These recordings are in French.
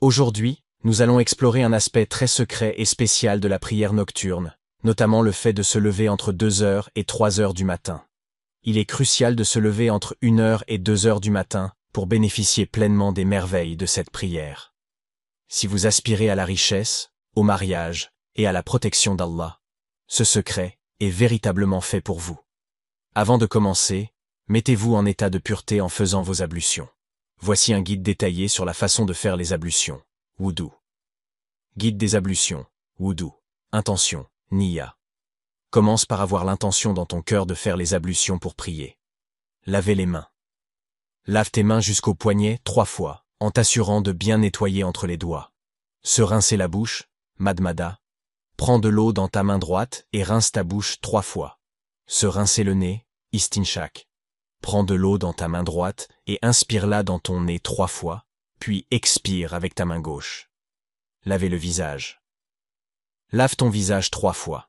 Aujourd'hui, nous allons explorer un aspect très secret et spécial de la prière nocturne, notamment le fait de se lever entre 2h et 3h du matin. Il est crucial de se lever entre 1h et 2h du matin pour bénéficier pleinement des merveilles de cette prière. Si vous aspirez à la richesse, au mariage et à la protection d'Allah, ce secret est véritablement fait pour vous. Avant de commencer, mettez-vous en état de pureté en faisant vos ablutions voici un guide détaillé sur la façon de faire les ablutions. Wudu. Guide des ablutions. Wudu. Intention. Niya. Commence par avoir l'intention dans ton cœur de faire les ablutions pour prier. Laver les mains. Lave tes mains jusqu'au poignet trois fois, en t'assurant de bien nettoyer entre les doigts. Se rincer la bouche, madmada. Prends de l'eau dans ta main droite et rince ta bouche trois fois. Se rincer le nez, Istinshak Prends de l'eau dans ta main droite et inspire-la dans ton nez trois fois, puis expire avec ta main gauche. Lavez le visage. Lave ton visage trois fois.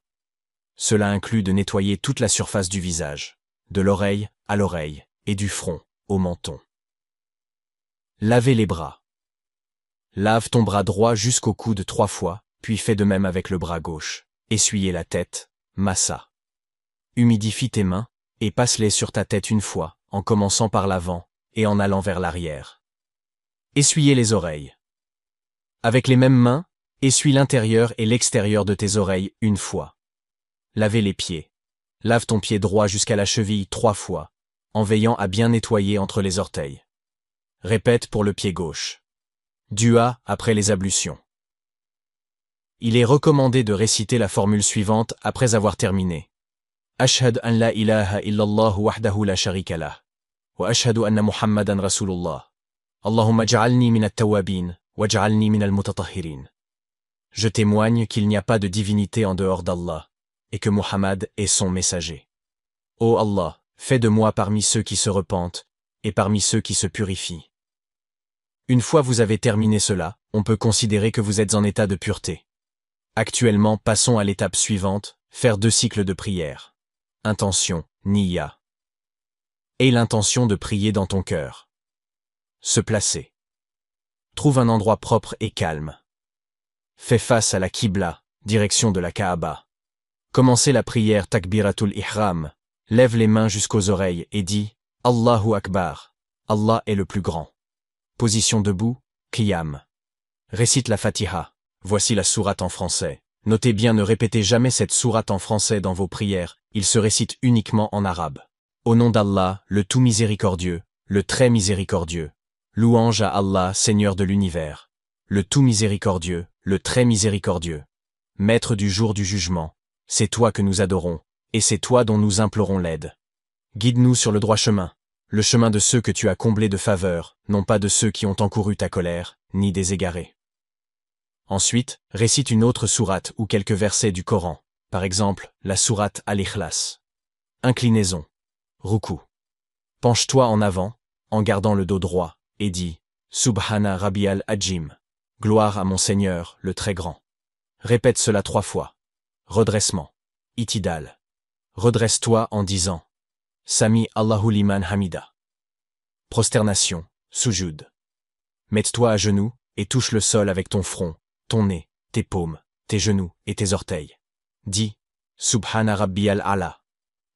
Cela inclut de nettoyer toute la surface du visage, de l'oreille à l'oreille et du front au menton. Lavez les bras. Lave ton bras droit jusqu'au coude trois fois, puis fais de même avec le bras gauche. Essuyez la tête, massa. Humidifie tes mains, et passe-les sur ta tête une fois, en commençant par l'avant, et en allant vers l'arrière. Essuyez les oreilles. Avec les mêmes mains, essuie l'intérieur et l'extérieur de tes oreilles une fois. Lavez les pieds. Lave ton pied droit jusqu'à la cheville trois fois, en veillant à bien nettoyer entre les orteils. Répète pour le pied gauche. Dua après les ablutions. Il est recommandé de réciter la formule suivante après avoir terminé. Je témoigne qu'il n'y a pas de divinité en dehors d'Allah et que Muhammad est son messager. Ô Allah, fais de moi parmi ceux qui se repentent et parmi ceux qui se purifient. Une fois vous avez terminé cela, on peut considérer que vous êtes en état de pureté. Actuellement, passons à l'étape suivante, faire deux cycles de prière intention, niya. Aie l'intention de prier dans ton cœur. Se placer. Trouve un endroit propre et calme. Fais face à la Kibla, direction de la Kaaba. Commencez la prière Takbiratul Ihram. Lève les mains jusqu'aux oreilles et dis Allahu Akbar. Allah est le plus grand. Position debout, Qiyam. Récite la Fatiha. Voici la sourate en français. Notez bien ne répétez jamais cette sourate en français dans vos prières, il se récite uniquement en arabe. Au nom d'Allah, le tout miséricordieux, le très miséricordieux. Louange à Allah, Seigneur de l'univers. Le tout miséricordieux, le très miséricordieux. Maître du jour du jugement, c'est toi que nous adorons, et c'est toi dont nous implorons l'aide. Guide-nous sur le droit chemin, le chemin de ceux que tu as comblés de faveur, non pas de ceux qui ont encouru ta colère, ni des égarés. Ensuite, récite une autre sourate ou quelques versets du Coran. Par exemple, la sourate Al-Ikhlas. Inclinaison. Ruku. Penche-toi en avant, en gardant le dos droit, et dis Subhana Rabbi al-Ajim. Gloire à mon Seigneur, le Très Grand. Répète cela trois fois. Redressement. Itidal. Redresse-toi en disant Sami Allahu liman hamida. Prosternation, Sujud. mets toi à genoux et touche le sol avec ton front, ton nez, tes paumes, tes genoux et tes orteils. Dis, Subhana Rabbi al-Allah.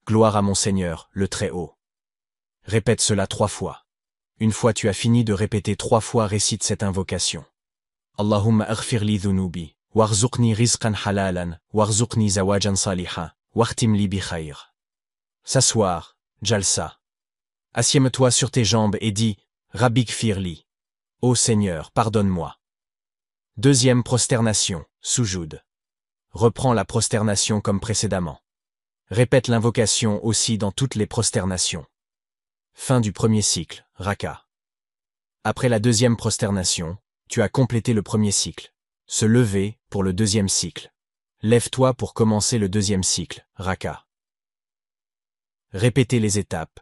Gloire à mon Seigneur, le Très-Haut. Répète cela trois fois. Une fois tu as fini de répéter trois fois, récite cette invocation. Allahumma aghfirli dhunubi, warzuqni rizqan halalan, warzuqni zawajan saliha, wartimli bi khair. S'asseoir, Jalsa. Assieds-toi sur tes jambes et dis, Rabbi Firli. Ô Seigneur, pardonne-moi. Deuxième prosternation, soujoud reprends la prosternation comme précédemment. Répète l'invocation aussi dans toutes les prosternations. Fin du premier cycle, Raka. Après la deuxième prosternation, tu as complété le premier cycle. Se lever pour le deuxième cycle. Lève-toi pour commencer le deuxième cycle, Raka. Répétez les étapes.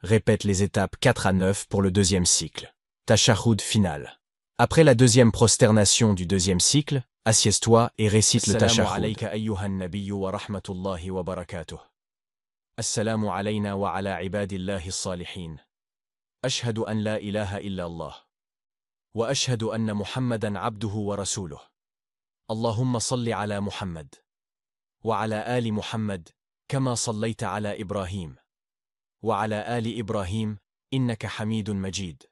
Répète les étapes 4 à 9 pour le deuxième cycle. Tashahhud final. Après la deuxième prosternation du deuxième cycle, Assieds-toi et récite le tashahhud. عليك أيها النبي ورحمة الله وبركاته. السلام علينا وعلى عباد الله الصالحين. أشهد أن لا إله إلا الله. وأشهد أن محمدا عبده ورسوله. اللهم صل على محمد. وعلى آل محمد كما صليت على إبراهيم. وعلى آل إبراهيم إنك حميد مجيد.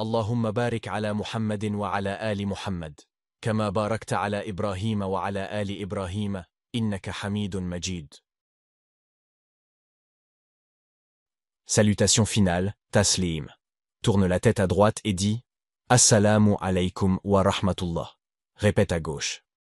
اللهم بارك على محمد وعلى آل محمد. كما باركت على إبراهيم وعلى آل إبراهيم إنك حميد مجيد. Salutation finale, Taslim. Tourne la tête à droite et dis Assalamu alaikum wa rahmatullah. Répète à gauche.